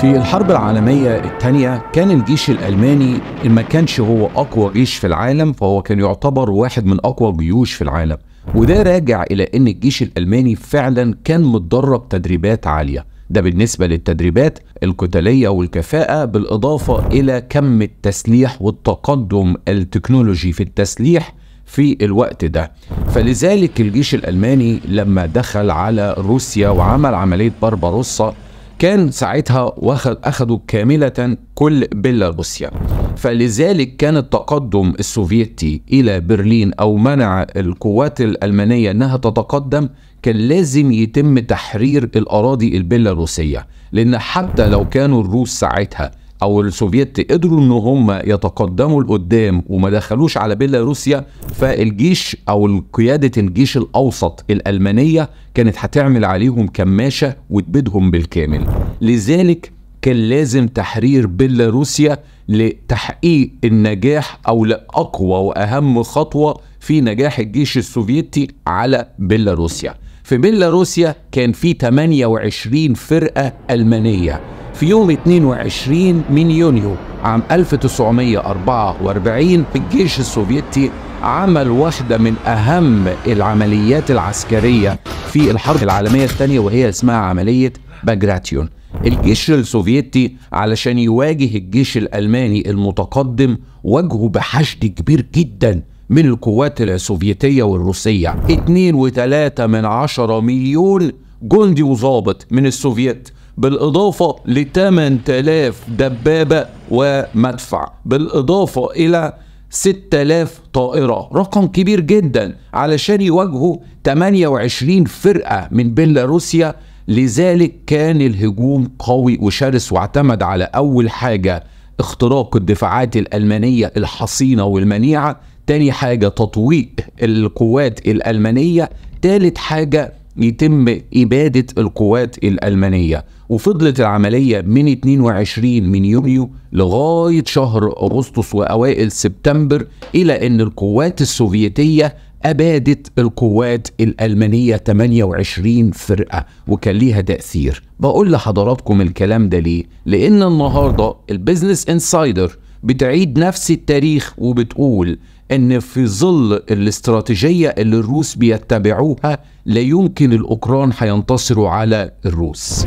في الحرب العالمية الثانية كان الجيش الألماني إن ما كانش هو أقوى جيش في العالم فهو كان يعتبر واحد من أقوى الجيوش في العالم وده راجع إلى أن الجيش الألماني فعلا كان متدرب تدريبات عالية ده بالنسبة للتدريبات القتالية والكفاءة بالإضافة إلى كم التسليح والتقدم التكنولوجي في التسليح في الوقت ده فلذلك الجيش الألماني لما دخل على روسيا وعمل عملية بربروسا كان ساعتها واخد أخدوا كاملة كل بيلاروسيا فلذلك كان التقدم السوفيتي إلى برلين أو منع القوات الألمانية أنها تتقدم كان لازم يتم تحرير الأراضي البيلاروسية لأن حتى لو كانوا الروس ساعتها او السوفيت قدروا ان هم يتقدموا لقدام وما دخلوش على بيلاروسيا فالجيش او قياده الجيش الاوسط الالمانيه كانت هتعمل عليهم كماشه وتبيدهم بالكامل لذلك كان لازم تحرير بيلاروسيا لتحقيق النجاح او لاقوى واهم خطوه في نجاح الجيش السوفيتي على بيلاروسيا في بيلاروسيا كان في 28 فرقه المانيه في يوم 22 من يونيو عام 1944 الجيش السوفيتي عمل واحدة من أهم العمليات العسكرية في الحرب العالمية الثانية وهي اسمها عملية باجراتيون الجيش السوفيتي علشان يواجه الجيش الألماني المتقدم واجهه بحشد كبير جدا من القوات السوفيتية والروسية 2.3 من 10 مليون جندي وظابط من السوفيت بالإضافة ل 8000 دبابة ومدفع بالإضافة إلى 6000 طائرة رقم كبير جدا علشان يواجهوا 28 فرقة من بيلاروسيا لذلك كان الهجوم قوي وشرس واعتمد على أول حاجة اختراق الدفاعات الألمانية الحصينة والمنيعة تاني حاجة تطويق القوات الألمانية تالت حاجة يتم إبادة القوات الألمانية وفضلت العملية من 22 من يونيو لغاية شهر أغسطس وأوائل سبتمبر إلى أن القوات السوفيتية أبادت القوات الألمانية 28 فرقة وكان ليها تأثير بقول لحضراتكم الكلام ده ليه؟ لأن النهاردة البيزنس انسايدر بتعيد نفس التاريخ وبتقول ان في ظل الاستراتيجيه اللي الروس بيتبعوها لا يمكن الاوكران هينتصروا على الروس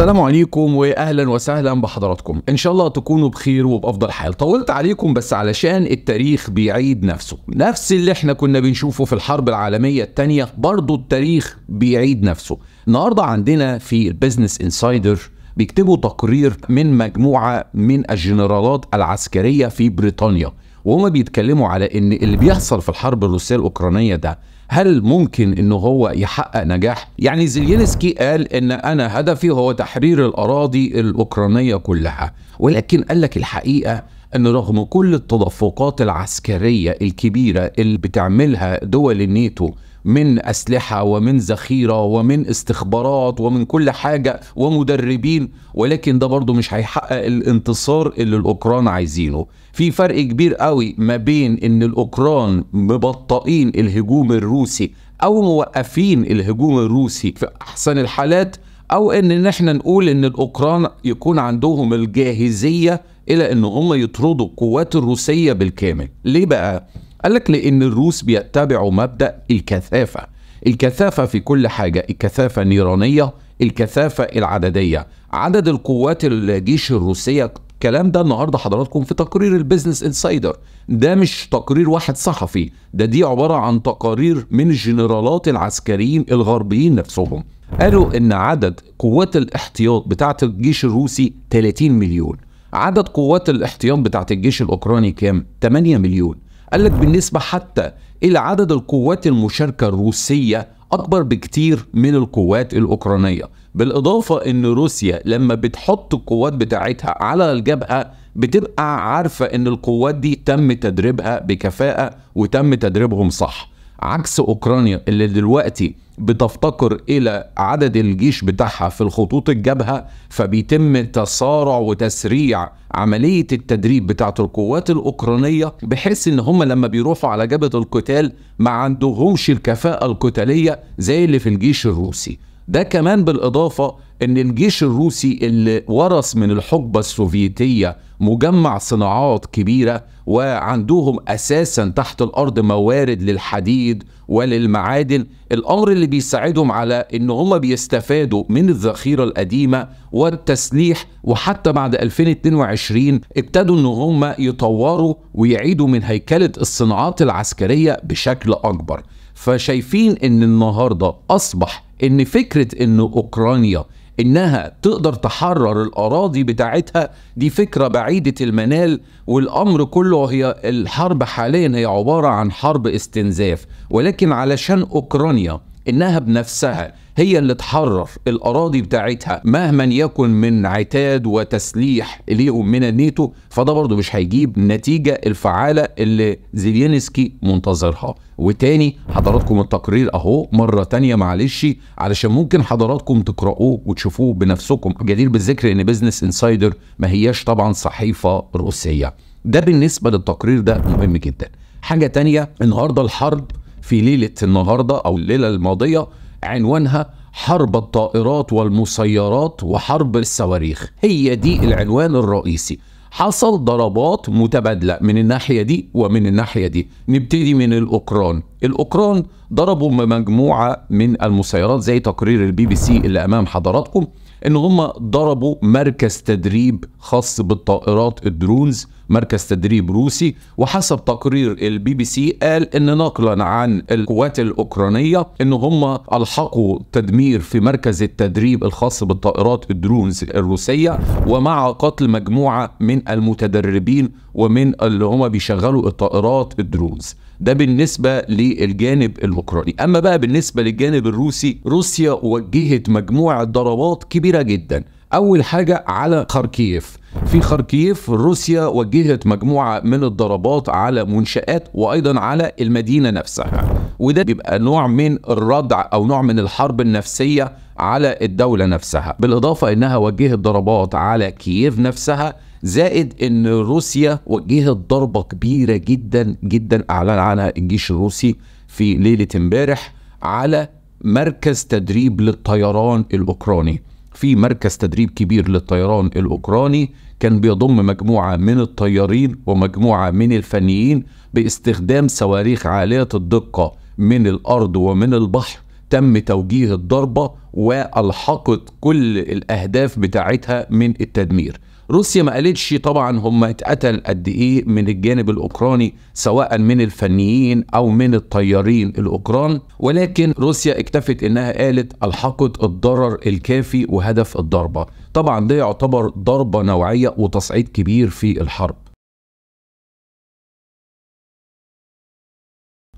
السلام عليكم واهلا وسهلا بحضراتكم ان شاء الله تكونوا بخير وبافضل حال طولت عليكم بس علشان التاريخ بيعيد نفسه نفس اللي احنا كنا بنشوفه في الحرب العالمية الثانية برضو التاريخ بيعيد نفسه النهاردة عندنا في البيزنس انسايدر بيكتبوا تقرير من مجموعة من الجنرالات العسكرية في بريطانيا وهما بيتكلموا على ان اللي بيحصل في الحرب الروسية الاوكرانية ده هل ممكن انه هو يحقق نجاح يعني زيلينسكي قال ان انا هدفي هو تحرير الاراضي الاوكرانيه كلها ولكن قال لك الحقيقه أن رغم كل التدفقات العسكرية الكبيرة اللي بتعملها دول النيتو من أسلحة ومن ذخيرة ومن استخبارات ومن كل حاجة ومدربين ولكن ده برضه مش هيحقق الانتصار اللي الأوكران عايزينه في فرق كبير قوي ما بين إن الأوكران مبطئين الهجوم الروسي أو موقفين الهجوم الروسي في أحسن الحالات أو إن نحن نقول إن الأوكران يكون عندهم الجاهزية إلى إن هم يطردوا القوات الروسية بالكامل ليه بقى؟ قال لك لأن الروس بيتبعوا مبدأ الكثافة الكثافة في كل حاجة الكثافة النيرانية الكثافة العددية عدد القوات الجيش الروسية الكلام ده النهارده حضراتكم في تقرير البيزنس انسايدر ده مش تقرير واحد صحفي ده دي عباره عن تقارير من الجنرالات العسكريين الغربيين نفسهم قالوا ان عدد قوات الاحتياط بتاعه الجيش الروسي 30 مليون عدد قوات الاحتياط بتاعه الجيش الاوكراني كام 8 مليون قالك بالنسبة حتى إلى عدد القوات المشاركة الروسية أكبر بكتير من القوات الأوكرانية بالإضافة أن روسيا لما بتحط القوات بتاعتها على الجبهة بتبقى عارفة أن القوات دي تم تدريبها بكفاءة وتم تدريبهم صح عكس اوكرانيا اللي دلوقتي بتفتقر الى عدد الجيش بتاعها في الخطوط الجبهه فبيتم تسارع وتسريع عمليه التدريب بتاعه القوات الاوكرانيه بحيث ان هم لما بيروحوا على جبهه القتال ما عندهمش الكفاءه القتاليه زي اللي في الجيش الروسي ده كمان بالإضافة أن الجيش الروسي اللي ورث من الحقبة السوفيتية مجمع صناعات كبيرة وعندهم أساسا تحت الأرض موارد للحديد وللمعادن الأمر اللي بيساعدهم على أن هم بيستفادوا من الذخيرة القديمة والتسليح وحتى بعد 2022 ابتدوا أن هم يطوروا ويعيدوا من هيكلة الصناعات العسكرية بشكل أكبر فشايفين ان النهارده اصبح ان فكره ان اوكرانيا انها تقدر تحرر الاراضي بتاعتها دي فكره بعيده المنال والامر كله هي الحرب حاليا هي عباره عن حرب استنزاف ولكن علشان اوكرانيا انها بنفسها هي اللي تحرر الاراضي بتاعتها مهما يكن من عتاد وتسليح ليهم من الناتو فده برضه مش هيجيب النتيجه الفعاله اللي زيلينسكي منتظرها وتاني حضراتكم التقرير اهو مره تانيه معلش علشان ممكن حضراتكم تقراوه وتشوفوه بنفسكم جدير بالذكر ان بزنس انسايدر ما هياش طبعا صحيفه روسيه ده بالنسبه للتقرير ده مهم جدا حاجه تانيه النهارده الحرب في ليلة النهاردة أو الليلة الماضية عنوانها حرب الطائرات والمسيرات وحرب الصواريخ هي دي العنوان الرئيسي حصل ضربات متبادلة من الناحية دي ومن الناحية دي نبتدي من الأوكران الأوكران ضربوا مجموعة من المسيرات زي تقرير البي بي سي اللي أمام حضراتكم ان هم ضربوا مركز تدريب خاص بالطائرات الدرونز مركز تدريب روسي وحسب تقرير البي بي سي قال ان نقلا عن القوات الاوكرانيه ان هم الحقوا تدمير في مركز التدريب الخاص بالطائرات الدرونز الروسيه ومع قتل مجموعه من المتدربين ومن اللي هم بيشغلوا الطائرات الدرونز ده بالنسبة للجانب الأوكراني أما بقى بالنسبة للجانب الروسي روسيا وجهت مجموعة ضربات كبيرة جدا أول حاجة على خاركيف في خاركيف روسيا وجهت مجموعة من الضربات على منشآت وأيضا على المدينة نفسها وده بيبقى نوع من الردع أو نوع من الحرب النفسية على الدولة نفسها بالإضافة أنها وجهت ضربات على كييف نفسها زائد ان روسيا وجهت ضربه كبيره جدا جدا اعلن عنها الجيش الروسي في ليله امبارح على مركز تدريب للطيران الاوكراني في مركز تدريب كبير للطيران الاوكراني كان بيضم مجموعه من الطيارين ومجموعه من الفنيين باستخدام صواريخ عاليه الدقه من الارض ومن البحر تم توجيه الضربه والحقت كل الاهداف بتاعتها من التدمير روسيا ما قالتش طبعا هم اتقتل قد ايه من الجانب الاوكراني سواء من الفنيين او من الطيارين الاوكران ولكن روسيا اكتفت انها قالت الحقت الضرر الكافي وهدف الضربه طبعا ده يعتبر ضربه نوعيه وتصعيد كبير في الحرب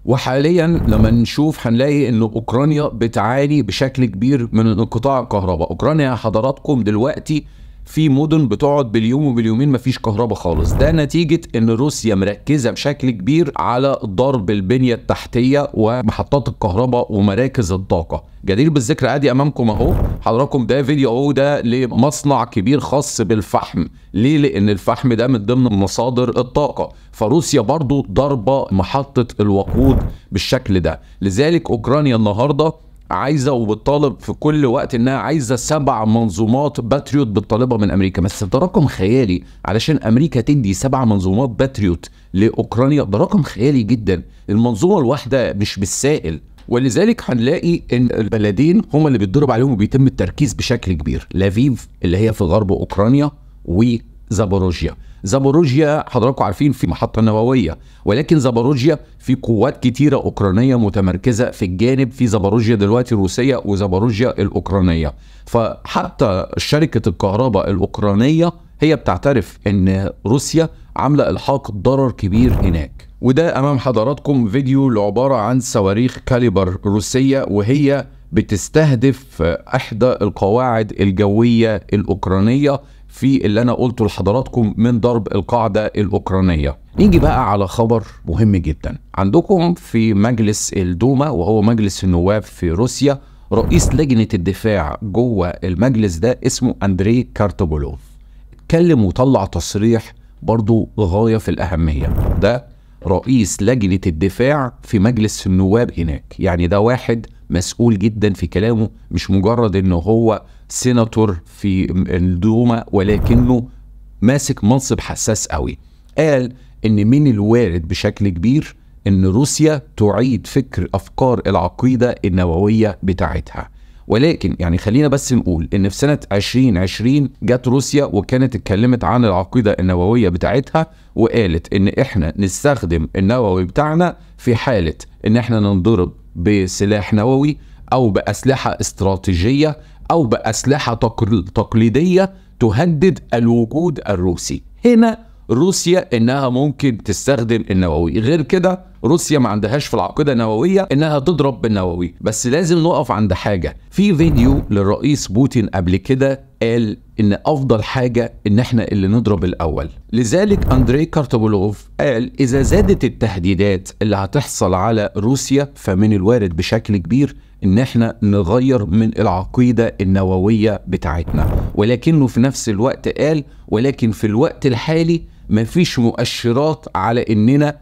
وحاليا لما نشوف هنلاقي ان اوكرانيا بتعاني بشكل كبير من انقطاع الكهرباء اوكرانيا حضراتكم دلوقتي في مدن بتقعد باليوم وباليومين مفيش كهرباء خالص ده نتيجه ان روسيا مركزه بشكل كبير على ضرب البنيه التحتيه ومحطات الكهرباء ومراكز الطاقه جدير بالذكر عادي امامكم اهو حضراتكم ده فيديو اهو ده لمصنع كبير خاص بالفحم ليه لان الفحم ده من ضمن مصادر الطاقه فروسيا برضو ضربه محطه الوقود بالشكل ده لذلك اوكرانيا النهارده عايزه وبتطالب في كل وقت انها عايزه سبع منظومات باتريوت بتطالبها من امريكا بس ده رقم خيالي علشان امريكا تدي سبع منظومات باتريوت لاوكرانيا ده رقم خيالي جدا المنظومه الواحده مش بالسائل ولذلك هنلاقي ان البلدين هم اللي بيتضرب عليهم وبيتم التركيز بشكل كبير لافيف اللي هي في غرب اوكرانيا وزابوروجيا زاباروجيا حضراتكم عارفين في محطه نوويه ولكن زاباروجيا في قوات كتيره اوكرانيه متمركزه في الجانب في زاباروجيا دلوقتي الروسيه وزاباروجيا الاوكرانيه فحتى شركه الكهرباء الاوكرانيه هي بتعترف ان روسيا عامله الحاق ضرر كبير هناك وده امام حضراتكم فيديو لعباره عن صواريخ كاليبر روسيه وهي بتستهدف احدى القواعد الجويه الاوكرانيه في اللي انا قلته لحضراتكم من ضرب القاعده الاوكرانيه نيجي بقى على خبر مهم جدا عندكم في مجلس الدوما وهو مجلس النواب في روسيا رئيس لجنه الدفاع جوه المجلس ده اسمه اندري كارتوبولوف اتكلم وطلع تصريح برضو غايه في الاهميه ده رئيس لجنه الدفاع في مجلس النواب هناك يعني ده واحد مسؤول جدا في كلامه مش مجرد ان هو سيناتور في الدوما ولكنه ماسك منصب حساس قوي قال ان من الوارد بشكل كبير ان روسيا تعيد فكر افكار العقيده النوويه بتاعتها ولكن يعني خلينا بس نقول ان في سنه 2020 جت روسيا وكانت اتكلمت عن العقيده النوويه بتاعتها وقالت ان احنا نستخدم النووي بتاعنا في حاله ان احنا ننضرب بسلاح نووي او باسلحه استراتيجيه أو بأسلحة تقليدية تهدد الوجود الروسي هنا روسيا انها ممكن تستخدم النووي غير كده روسيا ما عندهاش في العقيدة النووية انها تضرب بالنووي بس لازم نقف عند حاجة في فيديو للرئيس بوتين قبل كده قال ان افضل حاجة ان احنا اللي نضرب الاول لذلك اندري كارتوبولوف قال اذا زادت التهديدات اللي هتحصل على روسيا فمن الوارد بشكل كبير ان احنا نغير من العقيده النوويه بتاعتنا ولكنه في نفس الوقت قال ولكن في الوقت الحالي مفيش مؤشرات على اننا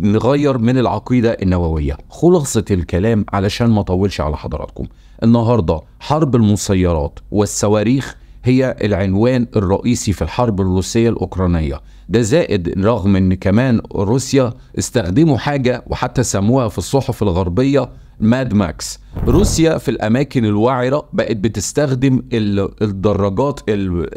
نغير من العقيده النوويه خلاصه الكلام علشان ما اطولش على حضراتكم النهارده حرب المسيرات والصواريخ هي العنوان الرئيسي في الحرب الروسيه الاوكرانيه ده زائد رغم ان كمان روسيا استخدموا حاجه وحتى سموها في الصحف الغربيه ماد ماكس روسيا في الاماكن الوعره بقت بتستخدم الدراجات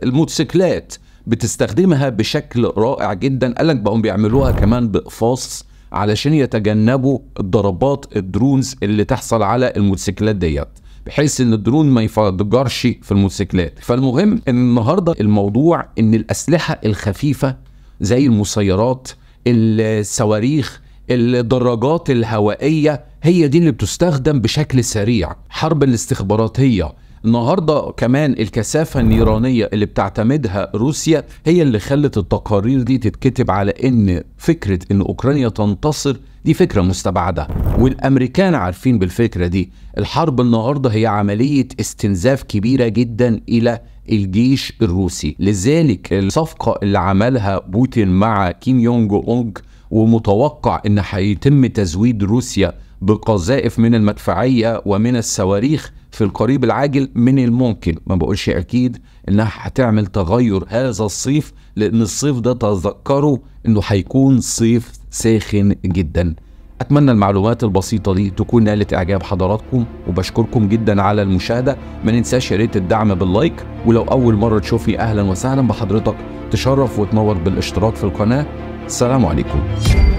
الموتوسيكلات بتستخدمها بشكل رائع جدا قال لك بقوا بيعملوها كمان بقفاص علشان يتجنبوا الضربات الدرونز اللي تحصل على الموتوسيكلات ديت بحيث ان الدرون ما يفجرش في الموتوسيكلات فالمهم ان النهارده الموضوع ان الاسلحه الخفيفه زي المسيرات الصواريخ الدراجات الهوائيه هي دي اللي بتستخدم بشكل سريع حرب الاستخباراتيه النهارده كمان الكثافه النيرانيه اللي بتعتمدها روسيا هي اللي خلت التقارير دي تتكتب على ان فكره ان اوكرانيا تنتصر دي فكره مستبعده والامريكان عارفين بالفكره دي الحرب النهارده هي عمليه استنزاف كبيره جدا الى الجيش الروسي لذلك الصفقه اللي عملها بوتين مع كيم يونج اونج ومتوقع ان هيتم تزويد روسيا بقذائف من المدفعية ومن الصواريخ في القريب العاجل من الممكن ما بقولش أكيد إنها هتعمل تغير هذا الصيف لأن الصيف ده تذكروا إنه هيكون صيف ساخن جدا أتمنى المعلومات البسيطة دي تكون نالت إعجاب حضراتكم وبشكركم جدا على المشاهدة ما ننساش يا ريت الدعم باللايك ولو أول مرة تشوفني أهلا وسهلا بحضرتك تشرف وتنور بالاشتراك في القناة السلام عليكم